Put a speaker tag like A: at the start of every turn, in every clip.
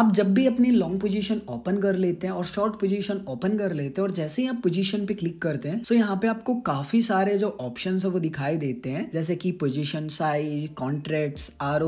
A: आप जब भी अपनी लॉन्ग पोजीशन ओपन कर लेते हैं और शॉर्ट पोजीशन ओपन कर लेते हैं और जैसे ही आप पोजीशन पे क्लिक करते हैं तो यहाँ पे आपको काफी सारे जो ऑप्शन है वो दिखाई देते हैं जैसे कि पोजीशन साइज कॉन्ट्रैक्ट्स आर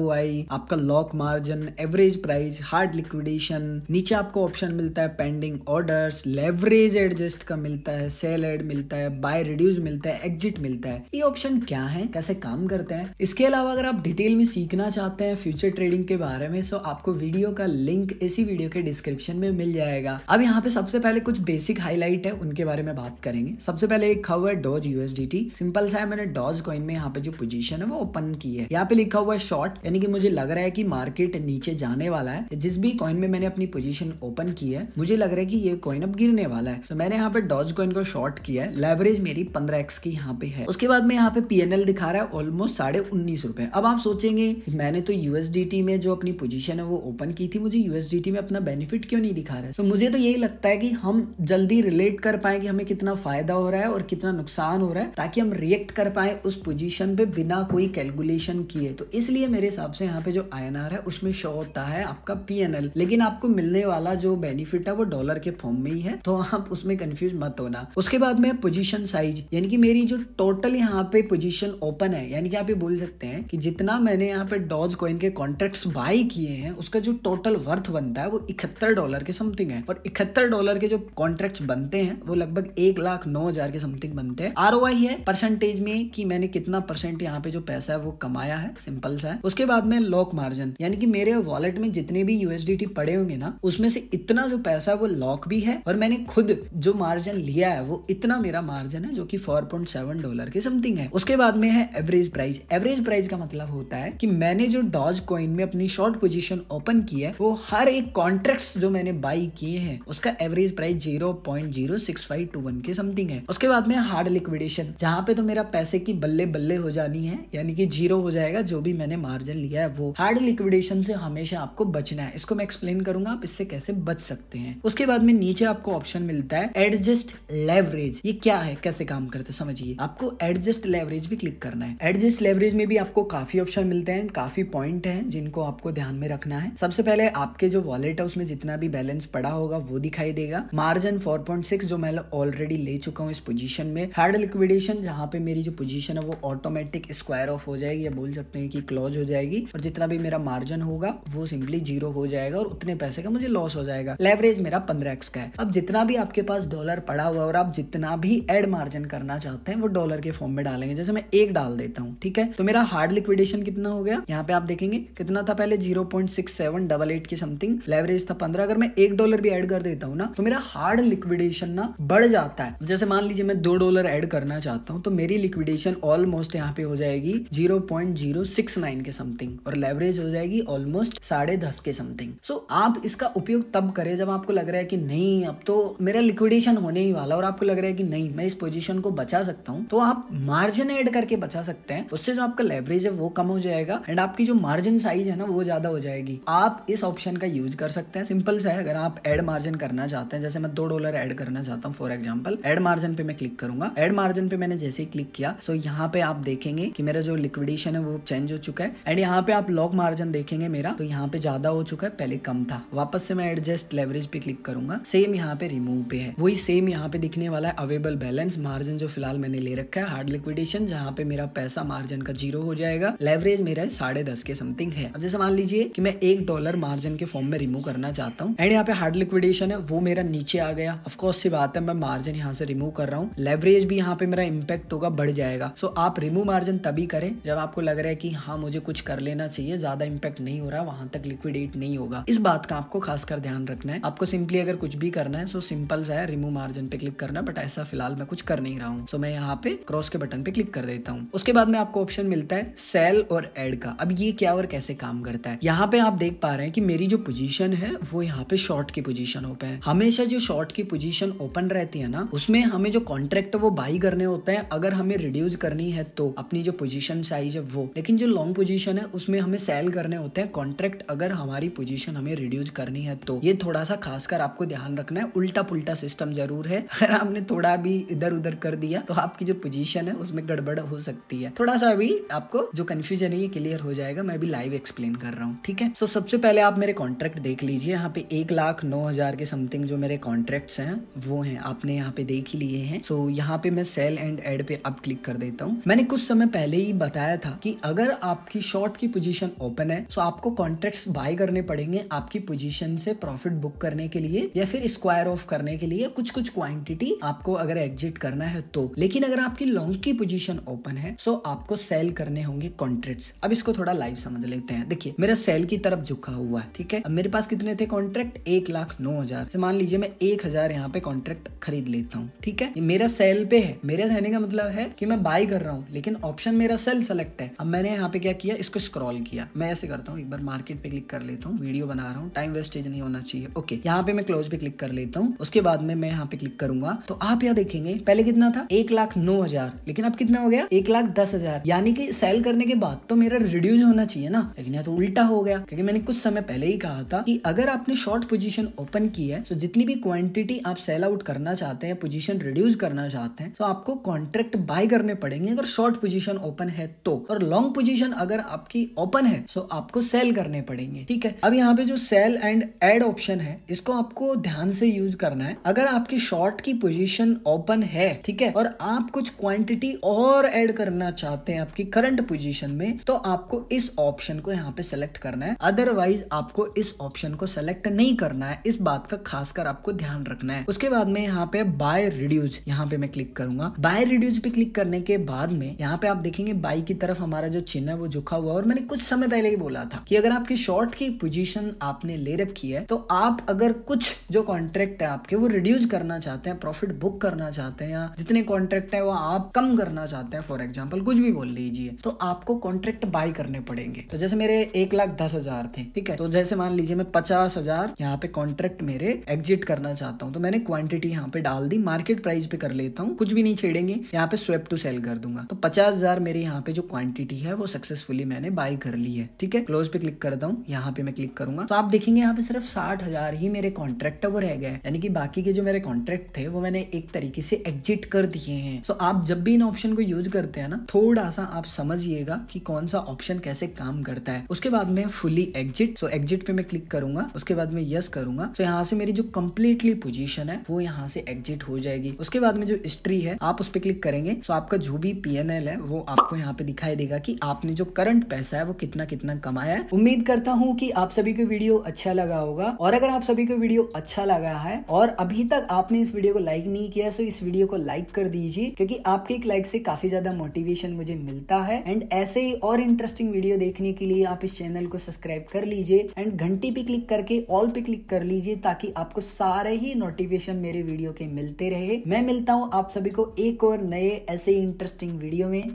A: आपका lock margin average price hard liquidation नीचे आपको ऑप्शन मिलता है पेंडिंग ऑर्डर्स लेवरेज एडजस्ट का मिलता है सेल एड मिलता है बाय रिड्यूस मिलता है एग्जिट मिलता है ये ऑप्शन क्या है कैसे काम करते हैं इसके अलावा अगर आप डिटेल में सीखना चाहते हैं फ्यूचर ट्रेडिंग के बारे में तो आपको वीडियो का लिंक लिंक इसी वीडियो के डिस्क्रिप्शन में मिल जाएगा अब यहाँ पे सबसे पहले कुछ बेसिक हाईलाइट है उनके बारे में बात करेंगे सबसे पहले एक लिखा हुआ है डॉज यूएसडीटी सिंपल सा है मैंने डॉज कॉइन में यहाँ पे जो पोजीशन है वो ओपन की है यहाँ पे लिखा हुआ है शॉर्ट यानी कि मुझे लग रहा है कि मार्केट नीचे जाने वाला है जिस भी कॉइन में मैंने अपनी पोजीशन ओपन की है मुझे लग रहा है कि ये कॉइन अब गिरने वाला है तो मैंने यहाँ पे डॉज कॉइन को शॉर्ट किया है लेवरेज मेरी पंद्रह एक्स की यहाँ पे है उसके बाद में यहाँ पे पीएनएल दिखा रहा है ऑलमोस्ट साढ़े उन्नीस रुपए अब आप सोचेंगे मैंने तो यूएसडीटी में जो अपनी पोजिशन है वो ओपन की थी मुझे यूएसडीटी में अपना बेनिफिट क्यों नहीं दिखा रहा है so, मुझे तो यही लगता है कि हम जल्दी रिलेट कर पाए कि हमें कितना फायदा हो रहा है और कितना नुकसान हो रहा है ताकि हम रिएक्ट कर पाए उस पोजिशन पे बिना कोई कैलकुलेशन किए तो इसलिए मेरे हिसाब से यहाँ पे जो आई है उसमें शो होता है आपका पी लेकिन आपको मिलने वाला जो बेनिफिट है वो डॉलर के फॉर्म में ही है तो आप उसमें कंफ्यूज मत होना उसके बाद में पोजिशन साइज यानी कि मेरी जो टोटल यहाँ पे पोजिशन ओपन है यानी कि आप ये बोल सकते हैं कि जितना मैंने यहाँ पे डॉज कॉइन के कॉन्ट्रेक्ट बाई किए हैं उसका जो टोटल वर्थ अर्थ बनता है वो इकहत्तर डॉलर के समथिंग है और इकहत्तर डॉलर के जो कॉन्ट्रैक्ट बनते हैं वो लगभग एक लाख नौ हजार के समथिंग बनते हैं आर है परसेंटेज में कि मैंने कितना परसेंट यहाँ पे जो पैसा है वो कमाया है सिंपल सा है उसके बाद में लॉक मार्जिन यानी कि मेरे वॉलेट में जितने भी यूएसडी पड़े होंगे ना उसमें से इतना जो पैसा है वो लॉक भी है और मैंने खुद जो मार्जिन लिया है वो इतना मेरा मार्जिन है जो की फोर पॉइंट सेवन डॉलर के समथिंग है उसके बाद में है एवरेज प्राइस एवरेज प्राइस का मतलब होता है कि मैंने जो डॉज कॉइन में अपनी शॉर्ट पोजिशन ओपन की है वो हर एक कॉन्ट्रैक्ट जो मैंने बाई किए हैं उसका average price zero point zero six five two one के समथिंग है उसके बाद में हार्ड लिक्विडेशन जहाँ पे तो मेरा पैसे की बल्ले बल्ले हो जानी है यानी कि जीरो हो जाएगा जो भी मैंने मार्जिन लिया है वो हार्ड लिक्विडेशन से हमेशा आपको बचना है इसको मैं एक्सप्लेन करूंगा आप इससे कैसे बच सकते हैं उसके बाद में नीचे आपको ऑप्शन मिलता है एडजस्ट लेवरेज ये क्या है कैसे काम करते समझिए आपको एडजस्ट लेवरेज भी क्लिक करना है एडजस्ट लेवरेज में भी आपको काफी ऑप्शन मिलते हैं काफी पॉइंट है जिनको आपको ध्यान में रखना है सबसे पहले आप आपके जो वॉलेट है उसमें जितना भी बैलेंस पड़ा होगा वो दिखाई देगा मार्जिन 4.6 जो मैं ऑलरेडी ले चुका हूँ इस पोजीशन में हार्ड लिक्विडेशन जहाँ पे मेरी जो पोजीशन है वो ऑटोमेटिक स्क्वायर ऑफ हो जाएगी या बोल सकते हैं कि क्लोज हो जाएगी और जितना भी मेरा मार्जिन होगा वो सिंपली जीरो हो जाएगा और उतने पैसे का मुझे लॉस हो जाएगा लेवरेज मेरा पंद्रह का है अब जितना भी आपके पास डॉलर पड़ा हुआ और आप जितना भी एड मार्जिन करना चाहते हैं वो डॉलर के फॉर्म में डालेंगे जैसे मैं एक डाल देता हूँ ठीक है तो मेरा हार्ड लिक्विडेशन कितना हो गया यहाँ पे आप देखेंगे कितना था पहले zero point six seven double eight के समथिंग लेवरेज था पंद्रह अगर मैं एक डॉलर भी एड कर देता हूँ ना तो मेरा हार्ड लिक्विडेशन ना बढ़ जाता है जैसे मान लीजिए मैं दो डॉलर एड करना चाहता हूँ तो मेरी लिक्विडेशन ऑलमोस्ट यहाँ पे हो जाएगी zero point zero six nine के समथिंग और लेवरेज हो जाएगी ऑलमोस्ट साढ़े दस के समथिंग सो आप इसका उपयोग तब करें जब आपको लग रहा है कि नहीं अब तो मेरा लिक्विडेशन होने ही वाला और आपको लग रहा है कि नहीं मैं इस पोजिशन को बचा सकता हूँ तो आप मार्जिन एड करके बचा सकते हैं उससे जो आपका लेवरेज है वो कम हो जाएगा एंड आपकी जो मार्जिन साइज है ना वो ज्यादा हो जाएगी आप इस ऑप्शन ऑप्शन का यूज कर सकते हैं सिंपल सा है अगर आप एड मार्जिन करना चाहते हैं जैसे मैं दो डॉलर एड करना चाहता हूँ फॉर एग्जाम्पल एड मार्जिन पे मैं क्लिक करूंगा एड मार्जिन पे मैंने जैसे ही क्लिक किया सो यहाँ पे आप देखेंगे कि मेरा जो लिक्विडेशन है वो चेंज हो चुका है एंड यहाँ पे आप लॉक मार्जिन देखेंगे मेरा तो यहाँ पे ज्यादा हो चुका है पहले कम था वापस से मैं एडजस्ट लेवरेज पे क्लिक करूंगा सेम यहाँ पे रिमूव पे है वही सेम यहाँ पे दिखने वाला है अवेलेबल बैलेंस मार्जिन जो फिलहाल मैंने ले रखा है हार्ड लिक्विडेशन जहाँ पे मेरा पैसा मार्जिन का जीरो हो जाएगा लेवरेज मेरा साढ़े दस के समथिंग है अब जैसे मान लीजिए कि मैं एक डॉलर मार्जिन के फॉर्म में रिमूव करना चाहता हूँ एंड यहाँ पे हार्ड लिक्विडेशन है वो मेरा नीचे आ गया ऑफकोर्स सी बात है मैं मार्जिन यहाँ से रिमूव कर रहा हूँ लेवरेज भी यहाँ पे मेरा इम्पेक्ट होगा बढ़ जाएगा सो आप रिमूव मार्जिन तभी करें जब आपको लग रहा है कि हाँ मुझे कुछ कर लेना चाहिए ज्यादा इम्पेक्ट नहीं हो रहा वहां तक लिक्विडेट नहीं होगा इस बात का आपको खासकर ध्यान रखना है आपको सिंपली अगर कुछ भी करना है सो सिंपल सा है रिमूव मार्जिन पे क्लिक करना बट ऐसा फिलहाल मैं कुछ कर नहीं रहा हूँ सो मैं यहाँ पे क्रॉस के बटन पे क्लिक कर देता हूँ उसके बाद में आपको ऑप्शन मिलता है सेल और एड का अब ये क्या और कैसे काम करता है यहाँ पे आप देख पा रहे हैं कि मेरी जो पोजीशन है वो यहाँ पे शॉर्ट की पोजीशन ओपन है हमेशा जो शॉर्ट की पोजीशन ओपन रहती है ना उसमें हमें जो कॉन्ट्रैक्ट वो बाई करने होते हैं अगर हमें रिड्यूस करनी है तो अपनी जो पोजीशन साइज है वो लेकिन जो लॉन्ग पोजीशन है उसमें हमें सेल करने होते हैं कॉन्ट्रैक्ट अगर हमारी पोजीशन हमें रिड्यूस करनी है तो ये थोड़ा सा खासकर आपको ध्यान रखना है उल्टा पुलटा सिस्टम जरूर है अगर आपने थोड़ा भी इधर उधर कर दिया तो आपकी जो पोजीशन है उसमें गड़बड़ हो सकती है थोड़ा सा अभी आपको जो कन्फ्यूजन है ये क्लियर हो जाएगा मैं भी लाइव एक्सप्लेन कर रहा हूँ ठीक है सो सबसे पहले आप मेरे कॉन्ट्रैक्ट देख लीजिए यहाँ पे एक लाख नौ हज़ार के समथिंग जो मेरे कॉन्ट्रैक्ट्स हैं वो हैं आपने यहाँ पे देख ही लिए हैं सो so, यहाँ पे मैं सेल एंड एड पे अब क्लिक कर देता हूँ मैंने कुछ समय पहले ही बताया था कि अगर आपकी शॉर्ट की पोजीशन ओपन है सो तो so आपको कॉन्ट्रैक्ट बाय करने पड़ेंगे आपकी पोजिशन से प्रॉफिट बुक करने के लिए या फिर स्क्वायर ऑफ करने के लिए कुछ कुछ क्वांटिटी आपको अगर एग्जिट करना है तो लेकिन अगर आपकी लॉन्ग की पोजिशन ओपन है सो तो so आपको सेल करने होंगे कॉन्ट्रैक्ट अब इसको थोड़ा लाइव समझ लेते हैं देखिए मेरा सेल की तरफ झुका हुआ है ठीक ठीक है अब मेरे पास कितने थे कॉन्ट्रैक्ट एक लाख नौ हजार मान लीजिए मैं एक हजार यहाँ पे कॉन्ट्रैक्ट खरीद लेता हूँ ठीक है ये मेरा सेल पे है मेरे कहने का मतलब है कि मैं बाई कर रहा हूँ लेकिन ऑप्शन मेरा सेल सेलेक्ट है अब मैंने यहाँ पे क्या किया इसको स्क्रॉल किया मैं ऐसे करता हूँ एक बार मार्केट पे क्लिक कर लेता हूँ वीडियो बना रहा हूँ टाइम वेस्टेज नहीं होना चाहिए ओके यहाँ पे मैं क्लोज पे क्लिक कर लेता हूँ उसके बाद में मैं यहाँ पे क्लिक करूंगा तो आप यहाँ देखेंगे पहले कितना था एक लाख नौ हजार लेकिन अब कितना हो गया एक लाख दस हजार यानी कि सेल करने के बाद तो मेरा रिड्यूस होना चाहिए ना लेकिन यहाँ तो उल्टा हो गया क्योंकि मैंने कुछ समय पहले ही कहा था कि अगर आपने शॉर्ट पोजीशन ओपन की है तो जितनी भी क्वांटिटी आप सेल आउट करना चाहते हैं पोजीशन रिड्यूस करना चाहते हैं तो आपको कॉन्ट्रैक्ट बाय करने पड़ेंगे अगर शॉर्ट पोजीशन ओपन है तो और लॉन्ग पोजीशन अगर आपकी ओपन है तो आपको सेल करने पड़ेंगे ठीक है अब यहाँ पे जो सेल एंड एड ऑप्शन है इसको आपको ध्यान से यूज करना है अगर आपकी शॉर्ट की पोजिशन ओपन है ठीक है और आप कुछ क्वांटिटी और एड करना चाहते हैं आपकी करंट पोजिशन में तो आपको इस ऑप्शन को यहाँ पे सेलेक्ट करना है अदरवाइज आपको आपको इस ऑप्शन को सेलेक्ट नहीं करना है इस बात का खासकर आपको ध्यान रखना है उसके बाद में यहाँ पे बाय रिड्यूज यहाँ पे मैं क्लिक करूंगा बाय रिड्यूज पे क्लिक करने के बाद में यहाँ पे आप देखेंगे बाय की तरफ हमारा जो चिन्ह है वो झुका हुआ और मैंने कुछ समय पहले ही बोला था कि अगर आपकी शॉर्ट की पोजिशन आपने ले रखी है तो आप अगर कुछ जो कॉन्ट्रैक्ट है आपके वो रिड्यूज करना चाहते हैं प्रॉफिट बुक करना चाहते हैं या जितने कॉन्ट्रैक्ट है वो आप कम करना चाहते हैं फॉर एग्जाम्पल कुछ भी बोल लीजिए तो आपको कॉन्ट्रैक्ट बाय करने पड़ेंगे तो जैसे मेरे एक लाख दस हजार थे ठीक है तो जैसे जैसे मान लीजिए मैं पचास हजार यहाँ पे कॉन्ट्रैक्ट मेरे एग्जिट करना चाहता हूँ तो मैंने क्वांटिटी यहाँ पे डाल दी मार्केट प्राइस पे कर लेता हूँ कुछ भी नहीं छेड़ेंगे यहाँ पे स्वेप टू सेल कर दूंगा तो पचास हजार मेरे यहाँ पे जो क्वांटिटी है वो सक्सेसफुली मैंने बाई कर ली है ठीक है क्लोज पे क्लिक करता हूँ यहाँ पे मैं क्लिक करूंगा तो आप देखेंगे यहाँ पे सिर्फ साठ ही मेरे कॉन्ट्रैक्ट वो रह गए यानी कि बाकी के जो मेरे कॉन्ट्रैक्ट थे वो मैंने एक तरीके से एग्जिट कर दिए हैं सो आप जब भी इन ऑप्शन को यूज करते हैं ना थोड़ा सा आप समझिएगा कि कौन सा ऑप्शन कैसे काम करता है उसके बाद में fully exit so exit exit पे मैं क्लिक करूंगा उसके बाद में यस करूंगा तो यहाँ से मेरी जो कम्प्लीटली पोजिशन है वो यहाँ से एग्जिट हो जाएगी उसके बाद में जो हिस्ट्री है आप उस पर क्लिक करेंगे तो आपका जो भी पी है वो आपको यहाँ पे दिखाई देगा की आपने जो करंट पैसा है वो कितना कितना कमाया है उम्मीद करता हूँ की आप सभी को वीडियो अच्छा लगा होगा और अगर आप सभी को वीडियो अच्छा लगा है और अभी तक आपने इस वीडियो को लाइक नहीं किया तो इस वीडियो को लाइक कर दीजिए क्योंकि आपके एक लाइक से काफी ज्यादा मोटिवेशन मुझे मिलता है एंड ऐसे ही और इंटरेस्टिंग वीडियो देखने के लिए आप इस चैनल को सब्सक्राइब कर लीजिए एंड घंटी पे क्लिक करके ऑल पे क्लिक कर लीजिए ताकि आपको सारे ही नोटिफिकेशन मेरे वीडियो के मिलते रहे मैं मिलता हूँ आप सभी को एक और नए ऐसे इंटरेस्टिंग वीडियो में